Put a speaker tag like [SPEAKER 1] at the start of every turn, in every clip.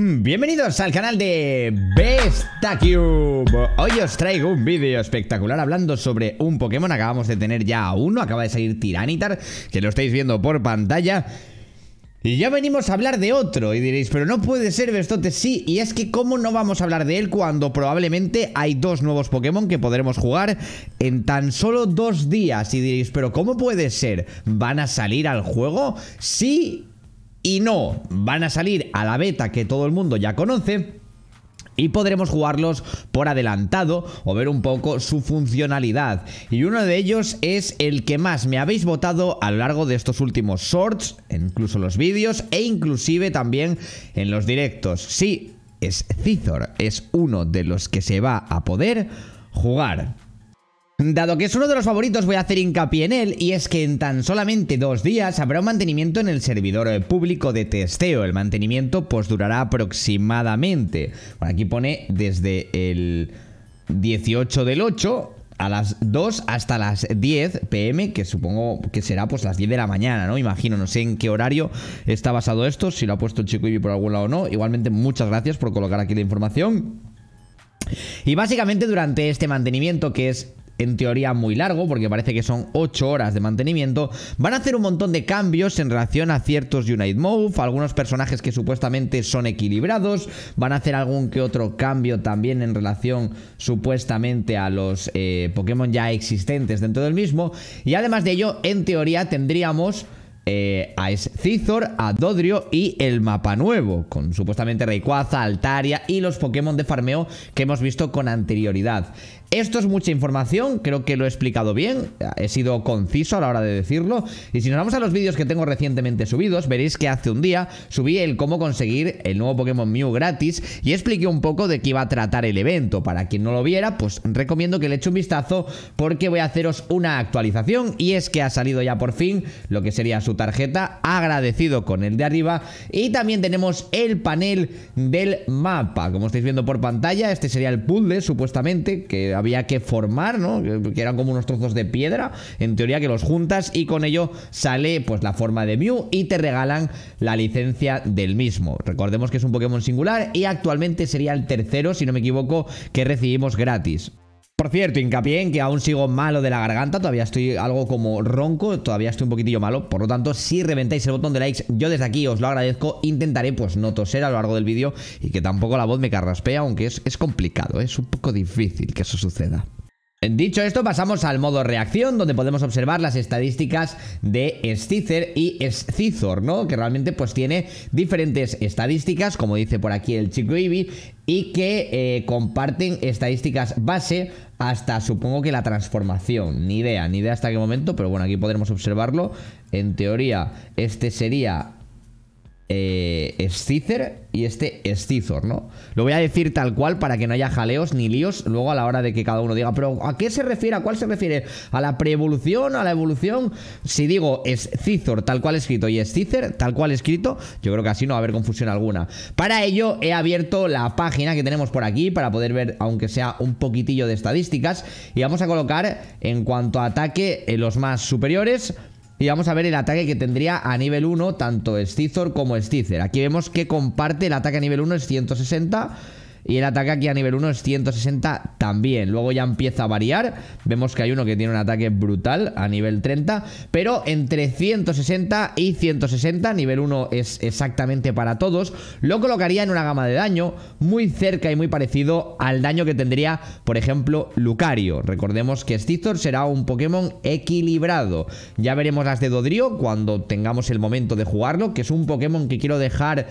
[SPEAKER 1] Mm, bienvenidos al canal de Bestacube Hoy os traigo un vídeo espectacular hablando sobre un Pokémon Acabamos de tener ya uno, acaba de salir Tiranitar Que lo estáis viendo por pantalla y ya venimos a hablar de otro y diréis, pero no puede ser Bestote, sí, y es que cómo no vamos a hablar de él cuando probablemente hay dos nuevos Pokémon que podremos jugar en tan solo dos días y diréis, pero ¿cómo puede ser? ¿Van a salir al juego? Sí y no van a salir a la beta que todo el mundo ya conoce, y podremos jugarlos por adelantado o ver un poco su funcionalidad. Y uno de ellos es el que más me habéis votado a lo largo de estos últimos shorts, incluso los vídeos e inclusive también en los directos. Sí, es es uno de los que se va a poder jugar. Dado que es uno de los favoritos voy a hacer hincapié en él y es que en tan solamente dos días habrá un mantenimiento en el servidor eh, público de testeo. El mantenimiento pues durará aproximadamente, bueno, aquí pone desde el 18 del 8 a las 2 hasta las 10 pm, que supongo que será pues las 10 de la mañana, ¿no? Imagino, no sé en qué horario está basado esto, si lo ha puesto Chico Ibi por algún lado o no. Igualmente muchas gracias por colocar aquí la información. Y básicamente durante este mantenimiento, que es en teoría muy largo, porque parece que son 8 horas de mantenimiento, van a hacer un montón de cambios en relación a ciertos Unite Move, algunos personajes que supuestamente son equilibrados, van a hacer algún que otro cambio también en relación supuestamente a los eh, Pokémon ya existentes dentro del mismo, y además de ello, en teoría tendríamos... Eh, a Scizor, a Dodrio y el mapa nuevo, con supuestamente Rayquaza, Altaria y los Pokémon de farmeo que hemos visto con anterioridad. Esto es mucha información, creo que lo he explicado bien, he sido conciso a la hora de decirlo. Y si nos vamos a los vídeos que tengo recientemente subidos, veréis que hace un día subí el cómo conseguir el nuevo Pokémon Mew gratis y expliqué un poco de qué iba a tratar el evento. Para quien no lo viera, pues recomiendo que le eche un vistazo porque voy a haceros una actualización y es que ha salido ya por fin lo que sería su tarjeta, agradecido con el de arriba. Y también tenemos el panel del mapa, como estáis viendo por pantalla, este sería el puzzle supuestamente que había que formar, ¿no? Que eran como unos trozos de piedra, en teoría que los juntas y con ello sale pues la forma de Mew y te regalan la licencia del mismo. Recordemos que es un Pokémon singular y actualmente sería el tercero, si no me equivoco, que recibimos gratis. Por cierto, hincapié en que aún sigo malo de la garganta, todavía estoy algo como ronco, todavía estoy un poquitillo malo, por lo tanto, si reventáis el botón de likes, yo desde aquí os lo agradezco, intentaré pues no toser a lo largo del vídeo y que tampoco la voz me carraspea, aunque es, complicado, es un poco difícil que eso suceda. Dicho esto, pasamos al modo reacción, donde podemos observar las estadísticas de Scissor y Scissor, ¿no? Que realmente pues tiene diferentes estadísticas, como dice por aquí el chico Ibi, y que eh, comparten estadísticas base hasta supongo que la transformación. Ni idea, ni idea hasta qué momento, pero bueno, aquí podremos observarlo. En teoría, este sería eh, y este Scissor, ¿no? Lo voy a decir tal cual para que no haya jaleos ni líos luego a la hora de que cada uno diga, pero ¿a qué se refiere? ¿A cuál se refiere? ¿A la preevolución? ¿A la evolución? Si digo Scissor tal cual escrito y Scyther tal cual escrito, yo creo que así no va a haber confusión alguna. Para ello he abierto la página que tenemos por aquí para poder ver, aunque sea un poquitillo de estadísticas, y vamos a colocar en cuanto a ataque eh, los más superiores. Y vamos a ver el ataque que tendría a nivel 1 tanto Scizor como Scizor. Aquí vemos que comparte el ataque a nivel 1 es 160 y el ataque aquí a nivel 1 es 160 también. Luego ya empieza a variar. Vemos que hay uno que tiene un ataque brutal a nivel 30. Pero entre 160 y 160, nivel 1 es exactamente para todos. Lo colocaría en una gama de daño muy cerca y muy parecido al daño que tendría, por ejemplo, Lucario. Recordemos que Stithor será un Pokémon equilibrado. Ya veremos las de Dodrio cuando tengamos el momento de jugarlo, que es un Pokémon que quiero dejar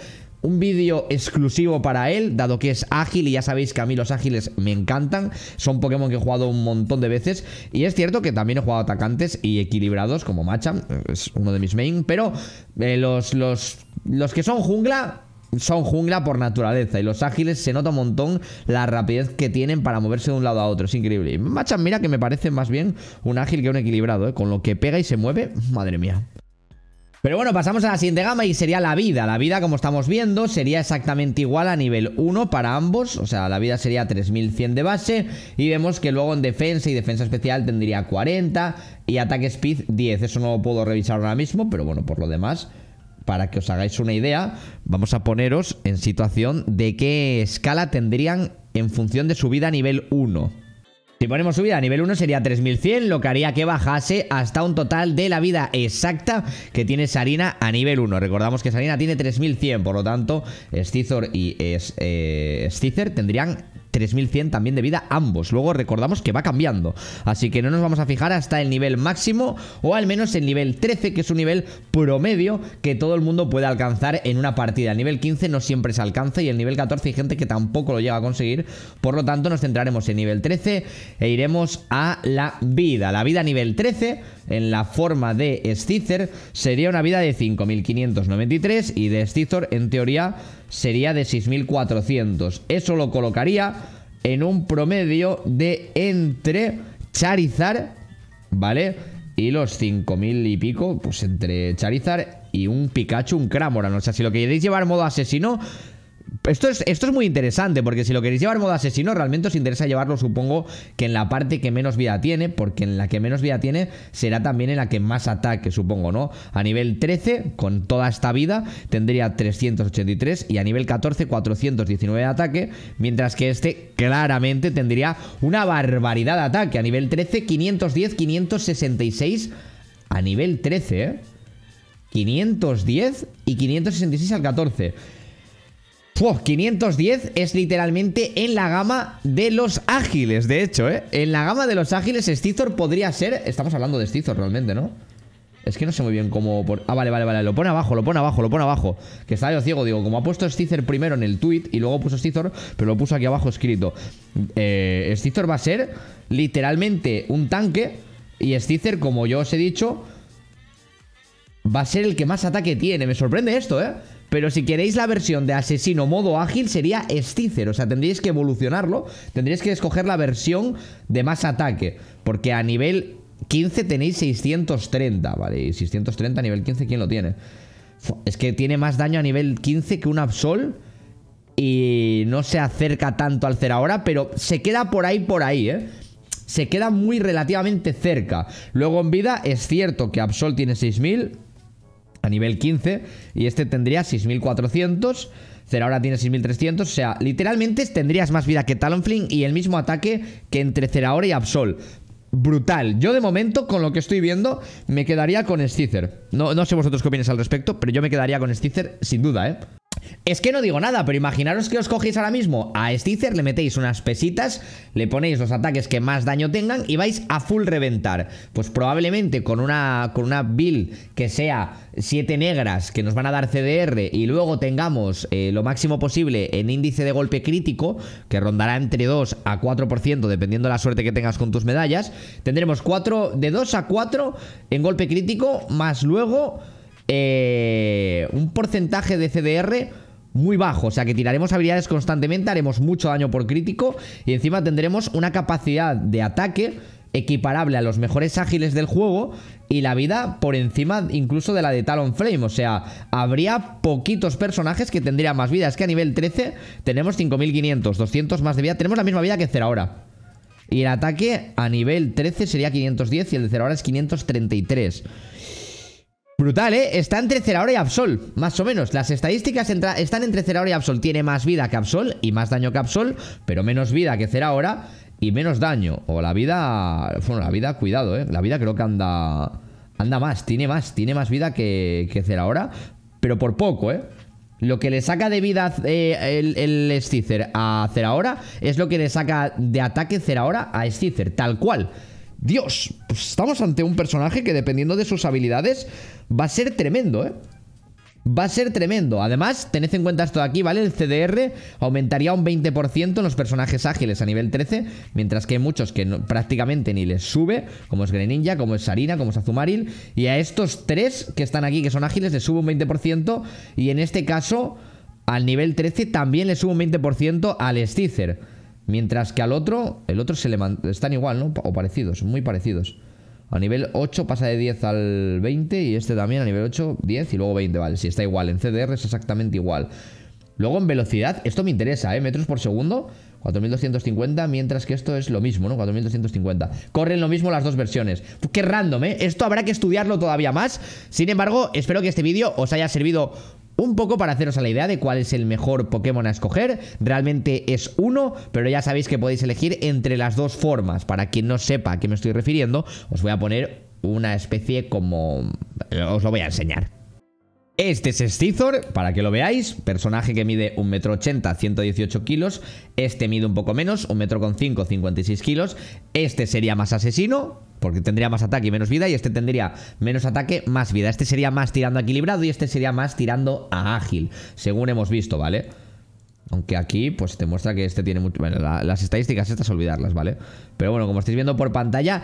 [SPEAKER 1] un vídeo exclusivo para él, dado que es ágil y ya sabéis que a mí los ágiles me encantan. Son Pokémon que he jugado un montón de veces y es cierto que también he jugado atacantes y equilibrados como Machamp, es uno de mis main, pero eh, los, los, los que son jungla son jungla por naturaleza y los ágiles se nota un montón la rapidez que tienen para moverse de un lado a otro, es increíble. mira que me parece más bien un ágil que un equilibrado, eh, con lo que pega y se mueve, madre mía. Pero bueno, pasamos a la siguiente gama y sería la vida. La vida, como estamos viendo, sería exactamente igual a nivel 1 para ambos. O sea, la vida sería 3100 de base. Y vemos que luego en defensa y defensa especial tendría 40 y ataque speed 10. Eso no lo puedo revisar ahora mismo, pero bueno, por lo demás, para que os hagáis una idea, vamos a poneros en situación de qué escala tendrían en función de su vida a nivel 1. Si ponemos subida a nivel 1 sería 3100, lo que haría que bajase hasta un total de la vida exacta que tiene Sarina a nivel 1. Recordamos que Sarina tiene 3100, por lo tanto, Scizor y eh, tendrían 3100 también de vida ambos. Luego recordamos que va cambiando, así que no nos vamos a fijar hasta el nivel máximo o al menos el nivel 13, que es un nivel promedio que todo el mundo puede alcanzar en una partida. El nivel 15 no siempre se alcanza y el nivel 14 hay gente que tampoco lo llega a conseguir, por lo tanto nos centraremos en nivel 13 e iremos a la vida. La vida nivel 13 en la forma de Scyther sería una vida de 5593 y de Scyther en teoría sería de 6.400. Eso lo colocaría en un promedio de entre Charizard, ¿vale? Y los 5.000 y pico, pues entre Charizard y un Pikachu, un Cramoran. O sea, si lo queréis llevar modo asesino, esto es, esto es muy interesante, porque si lo queréis llevar modo asesino, realmente os interesa llevarlo, supongo, que en la parte que menos vida tiene, porque en la que menos vida tiene será también en la que más ataque, supongo, ¿no? A nivel 13, con toda esta vida, tendría 383 y a nivel 14, 419 de ataque, mientras que este claramente tendría una barbaridad de ataque. A nivel 13, 510, 566 a nivel 13, ¿eh? 510 y 566 al 14. 510 es literalmente en la gama de los ágiles, de hecho, ¿eh? En la gama de los ágiles, Stizor podría ser... Estamos hablando de Stizor realmente, ¿no? Es que no sé muy bien cómo... Ah, vale, vale, vale. Lo pone abajo, lo pone abajo, lo pone abajo. Que está yo ciego, digo. Como ha puesto Stizor primero en el tweet y luego puso Stizor, pero lo puso aquí abajo escrito. Eh, va a ser literalmente un tanque y Stizor, como yo os he dicho, va a ser el que más ataque tiene. Me sorprende esto, ¿eh? Pero si queréis la versión de asesino modo ágil sería Sticer, o sea, tendríais que evolucionarlo, tendríais que escoger la versión de más ataque, porque a nivel 15 tenéis 630, ¿vale? Y 630 a nivel 15, ¿quién lo tiene? Es que tiene más daño a nivel 15 que un Absol y no se acerca tanto al ahora, pero se queda por ahí, por ahí, ¿eh? Se queda muy relativamente cerca. Luego en vida es cierto que Absol tiene 6000, nivel 15 y este tendría 6400. ahora tiene 6300, o sea, literalmente tendrías más vida que Talonflame y el mismo ataque que entre ahora y Absol. Brutal. Yo de momento, con lo que estoy viendo, me quedaría con Sticer. No, no sé vosotros qué opináis al respecto, pero yo me quedaría con Sticer sin duda, ¿eh? Es que no digo nada, pero imaginaros que os cogéis ahora mismo a Sticer, le metéis unas pesitas, le ponéis los ataques que más daño tengan y vais a full reventar. Pues probablemente con una, con una build que sea 7 negras que nos van a dar CDR y luego tengamos eh, lo máximo posible en índice de golpe crítico, que rondará entre 2 a 4% dependiendo de la suerte que tengas con tus medallas, tendremos 4, de 2 a 4 en golpe crítico, más luego... Eh, un porcentaje de CDR muy bajo, o sea que tiraremos habilidades constantemente, haremos mucho daño por crítico y encima tendremos una capacidad de ataque equiparable a los mejores ágiles del juego y la vida por encima incluso de la de Talon Flame, o sea, habría poquitos personajes que tendrían más vida, es que a nivel 13 tenemos 5500, 200 más de vida, tenemos la misma vida que Cero ahora. Y el ataque a nivel 13 sería 510 y el de Cero ahora es 533. Brutal, ¿eh? Está entre Cerahora y Absol, más o menos. Las estadísticas están entre Cerahora y Absol. Tiene más vida que Absol y más daño que Absol, pero menos vida que Cerahora y menos daño. O la vida... Bueno, la vida, cuidado, ¿eh? La vida creo que anda... Anda más, tiene más, tiene más vida que, que Cerahora, pero por poco, ¿eh? Lo que le saca de vida eh, el, el a Cerahora es lo que le saca de ataque Cerahora a Scissor. tal cual. Dios, pues estamos ante un personaje que dependiendo de sus habilidades va a ser tremendo, ¿eh? Va a ser tremendo. Además, tened en cuenta esto de aquí, ¿vale? El CDR aumentaría un 20% en los personajes ágiles a nivel 13, mientras que hay muchos que prácticamente ni les sube, como es Greninja, como es Sarina, como es Azumaril, y a estos tres que están aquí, que son ágiles, les sube un 20%, y en este caso, al nivel 13 también le sube un 20% al Sticer. Mientras que al otro, el otro se le están igual, ¿no? O parecidos, muy parecidos. A nivel 8 pasa de 10 al 20 y este también a nivel 8, 10 y luego 20, vale. Si sí, está igual, en CDR es exactamente igual. Luego en velocidad, esto me interesa, ¿eh? Metros por segundo, 4250, mientras que esto es lo mismo, ¿no? 4250. Corren lo mismo las dos versiones. Qué random, ¿eh? Esto habrá que estudiarlo todavía más. Sin embargo, espero que este vídeo os haya servido un poco para haceros a la idea de cuál es el mejor Pokémon a escoger. Realmente es uno, pero ya sabéis que podéis elegir entre las dos formas. Para quien no sepa a qué me estoy refiriendo, os voy a poner una especie como... Eh, os lo voy a enseñar. Este es Scizor, para que lo veáis, personaje que mide 1,80m, 118 kilos. Este mide un poco menos, 1,5m, 56 kilos. Este sería más asesino, porque tendría más ataque y menos vida. Y este tendría menos ataque, más vida. Este sería más tirando a equilibrado y este sería más tirando a ágil, según hemos visto, ¿vale? Aunque aquí, pues te muestra que este tiene mucho... Bueno, las estadísticas estas olvidarlas, ¿vale? Pero bueno, como estáis viendo por pantalla,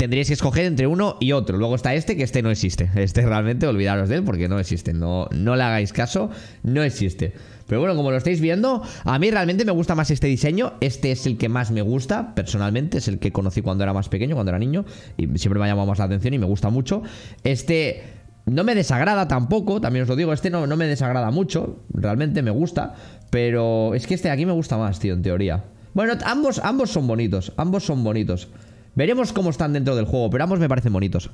[SPEAKER 1] tendríais que escoger entre uno y otro. Luego está este, que este no existe. Este realmente olvidaros de él porque no existe. No, no le hagáis caso, no existe. Pero bueno, como lo estáis viendo, a mí realmente me gusta más este diseño. Este es el que más me gusta, personalmente. Es el que conocí cuando era más pequeño, cuando era niño. Y siempre me ha llamado más la atención y me gusta mucho. Este no me desagrada tampoco, también os lo digo. Este no, me desagrada mucho, realmente me gusta. Pero es que este de aquí me gusta más, tío, en teoría. Bueno, ambos, ambos son bonitos. Ambos son bonitos. Veremos cómo están dentro del juego, pero ambos me parecen bonitos.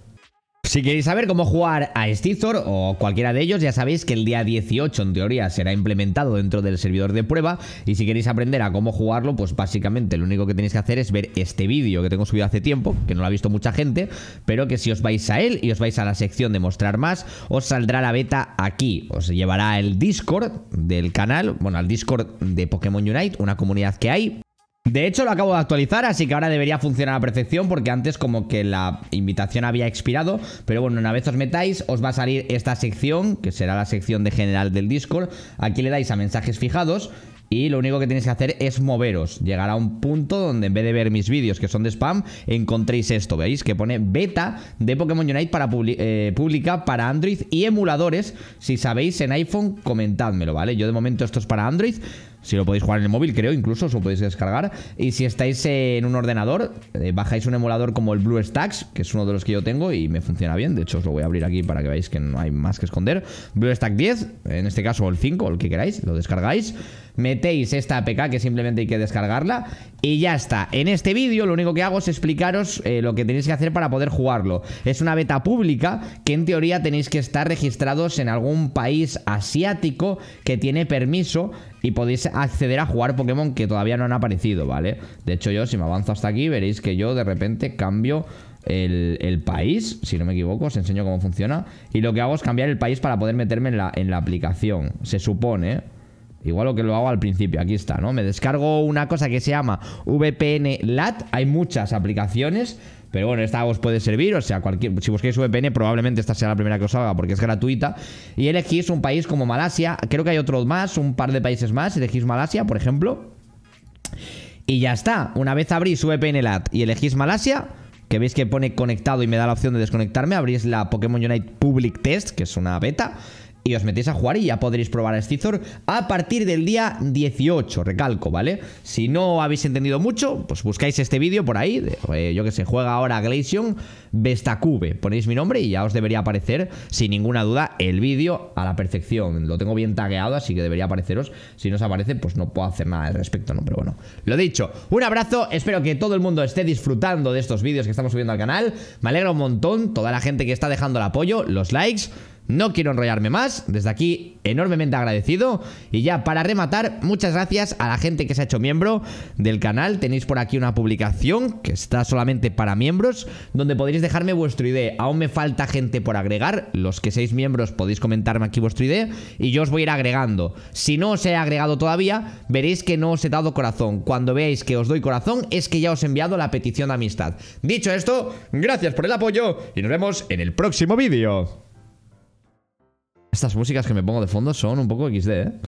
[SPEAKER 1] Si queréis saber cómo jugar a Stizor o cualquiera de ellos, ya sabéis que el día 18 en teoría será implementado dentro del servidor de prueba y si queréis aprender a cómo jugarlo, pues básicamente lo único que tenéis que hacer es ver este vídeo que tengo subido hace tiempo, que no lo ha visto mucha gente, pero que si os vais a él y os vais a la sección de mostrar más, os saldrá la beta aquí, os llevará el Discord del canal, bueno, al Discord de Pokémon Unite, una comunidad que hay, de hecho, lo acabo de actualizar, así que ahora debería funcionar a perfección, porque antes como que la invitación había expirado. Pero bueno, una vez os metáis, os va a salir esta sección, que será la sección de general del Discord. Aquí le dais a mensajes fijados. Y lo único que tenéis que hacer es moveros. Llegar a un punto donde en vez de ver mis vídeos que son de spam, encontréis esto. ¿Veis? Que pone beta de Pokémon Unite para eh, pública para Android y emuladores. Si sabéis en iPhone, comentadmelo, ¿vale? Yo de momento esto es para Android. Si lo podéis jugar en el móvil, creo, incluso os lo podéis descargar. Y si estáis en un ordenador, eh, bajáis un emulador como el BlueStacks, que es uno de los que yo tengo y me funciona bien. De hecho, os lo voy a abrir aquí para que veáis que no hay más que esconder. BlueStacks 10, en este caso, el 5, el que queráis, lo descargáis. Metéis esta APK que simplemente hay que descargarla y ya está. En este vídeo lo único que hago es explicaros eh, lo que tenéis que hacer para poder jugarlo. Es una beta pública que en teoría tenéis que estar registrados en algún país asiático que tiene permiso y podéis acceder a jugar Pokémon que todavía no han aparecido, ¿vale? De hecho yo si me avanzo hasta aquí veréis que yo de repente cambio el, país, si no me equivoco, os enseño cómo funciona. Y lo que hago es cambiar el país para poder meterme en la, en la aplicación, se supone. Igual lo que lo hago al principio, aquí está, ¿no? Me descargo una cosa que se llama VPN LAT, hay muchas aplicaciones, pero bueno, esta os puede servir, o sea, cualquier, si busquéis VPN probablemente esta sea la primera que os haga porque es gratuita. Y elegís un país como Malasia, creo que hay otros más, un par de países más, elegís Malasia, por ejemplo. Y ya está, una vez abrís VPN LAT y elegís Malasia, que veis que pone conectado y me da la opción de desconectarme, abrís la Pokémon Unite Public Test, que es una beta y os metéis a jugar y ya podréis probar a Scizor a partir del día 18, recalco, ¿vale? Si no habéis entendido mucho, pues buscáis este vídeo por ahí, eh, yo que sé, juega ahora Glacian, Vestacube, ponéis mi nombre y ya os debería aparecer sin ninguna duda el vídeo a la perfección, lo tengo bien tagueado, así que debería apareceros, si no os aparece, pues no puedo hacer nada al respecto, ¿no? Pero bueno, lo dicho, un abrazo, espero que todo el mundo esté disfrutando de estos vídeos que estamos subiendo al canal, me alegra un montón toda la gente que está dejando el apoyo, los likes... No quiero enrollarme más, desde aquí enormemente agradecido. Y ya para rematar, muchas gracias a la gente que se ha hecho miembro del canal. Tenéis por aquí una publicación que está solamente para miembros, donde podéis dejarme vuestro ID. Aún me falta gente por agregar. Los que seáis miembros podéis comentarme aquí vuestro ID y yo os voy a ir agregando. Si no os he agregado todavía, veréis que no os he dado corazón. Cuando veáis que os doy corazón, es que ya os he enviado la petición de amistad. Dicho esto, gracias por el apoyo y nos vemos en el próximo vídeo. Estas músicas que me pongo de fondo son un poco XD, ¿eh?